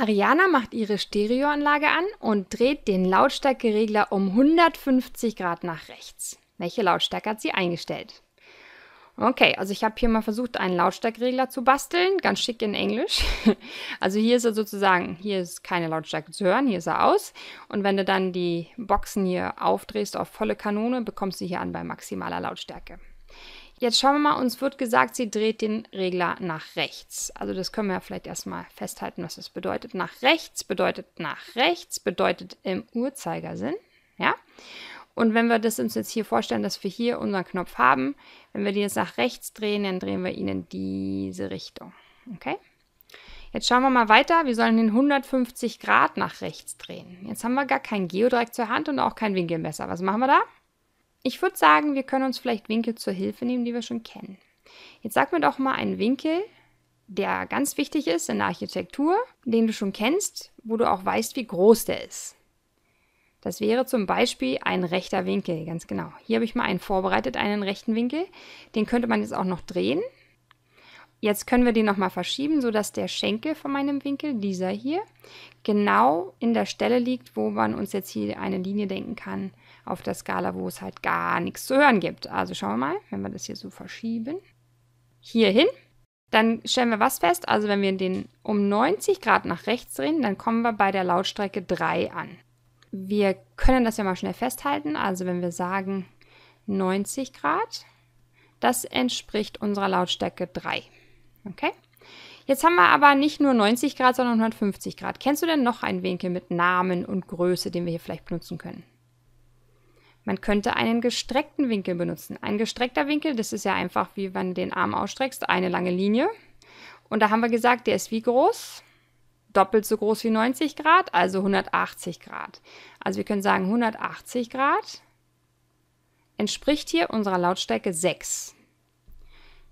Ariana macht ihre Stereoanlage an und dreht den Lautstärkeregler um 150 Grad nach rechts. Welche Lautstärke hat sie eingestellt? Okay, also ich habe hier mal versucht, einen Lautstärkeregler zu basteln, ganz schick in Englisch. Also hier ist er sozusagen, hier ist keine Lautstärke zu hören, hier ist er aus. Und wenn du dann die Boxen hier aufdrehst auf volle Kanone, bekommst du hier an bei maximaler Lautstärke. Jetzt schauen wir mal, uns wird gesagt, sie dreht den Regler nach rechts. Also das können wir ja vielleicht erstmal festhalten, was das bedeutet. Nach rechts bedeutet nach rechts, bedeutet im Uhrzeigersinn. Ja? Und wenn wir das uns jetzt hier vorstellen, dass wir hier unseren Knopf haben, wenn wir den jetzt nach rechts drehen, dann drehen wir ihn in diese Richtung. Okay? Jetzt schauen wir mal weiter. Wir sollen den 150 Grad nach rechts drehen. Jetzt haben wir gar kein Geodreieck zur Hand und auch kein Winkelmesser. Was machen wir da? Ich würde sagen, wir können uns vielleicht Winkel zur Hilfe nehmen, die wir schon kennen. Jetzt sag mir doch mal einen Winkel, der ganz wichtig ist in der Architektur, den du schon kennst, wo du auch weißt, wie groß der ist. Das wäre zum Beispiel ein rechter Winkel, ganz genau. Hier habe ich mal einen vorbereitet, einen rechten Winkel. Den könnte man jetzt auch noch drehen. Jetzt können wir den nochmal verschieben, sodass der Schenkel von meinem Winkel, dieser hier, genau in der Stelle liegt, wo man uns jetzt hier eine Linie denken kann auf der Skala, wo es halt gar nichts zu hören gibt. Also schauen wir mal, wenn wir das hier so verschieben, hier hin, dann stellen wir was fest? Also wenn wir den um 90 Grad nach rechts drehen, dann kommen wir bei der Lautstrecke 3 an. Wir können das ja mal schnell festhalten. Also wenn wir sagen 90 Grad, das entspricht unserer Lautstärke 3. Okay? Jetzt haben wir aber nicht nur 90 Grad, sondern 150 Grad. Kennst du denn noch einen Winkel mit Namen und Größe, den wir hier vielleicht benutzen können? Man könnte einen gestreckten Winkel benutzen. Ein gestreckter Winkel, das ist ja einfach, wie wenn du den Arm ausstreckst, eine lange Linie. Und da haben wir gesagt, der ist wie groß? Doppelt so groß wie 90 Grad, also 180 Grad. Also wir können sagen, 180 Grad entspricht hier unserer Lautstärke 6.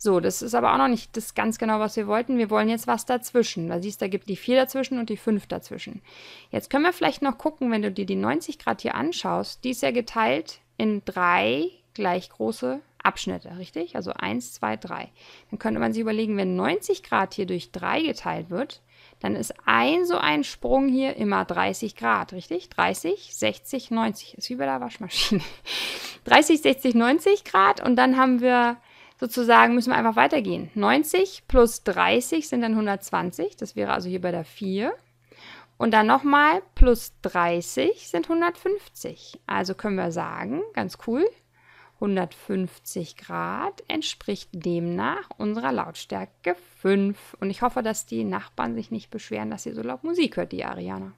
So, das ist aber auch noch nicht das ganz genau, was wir wollten. Wir wollen jetzt was dazwischen. Da siehst, du, da gibt die 4 dazwischen und die 5 dazwischen. Jetzt können wir vielleicht noch gucken, wenn du dir die 90 Grad hier anschaust, die ist ja geteilt in drei gleich große Abschnitte, richtig? Also 1, 2, 3. Dann könnte man sich überlegen, wenn 90 Grad hier durch 3 geteilt wird, dann ist ein so ein Sprung hier immer 30 Grad, richtig? 30, 60, 90. Ist wie bei der Waschmaschine. 30, 60, 90 Grad und dann haben wir sozusagen müssen wir einfach weitergehen. 90 plus 30 sind dann 120, das wäre also hier bei der 4. Und dann nochmal plus 30 sind 150. Also können wir sagen, ganz cool, 150 Grad entspricht demnach unserer Lautstärke 5. Und ich hoffe, dass die Nachbarn sich nicht beschweren, dass sie so laut Musik hört, die Ariana.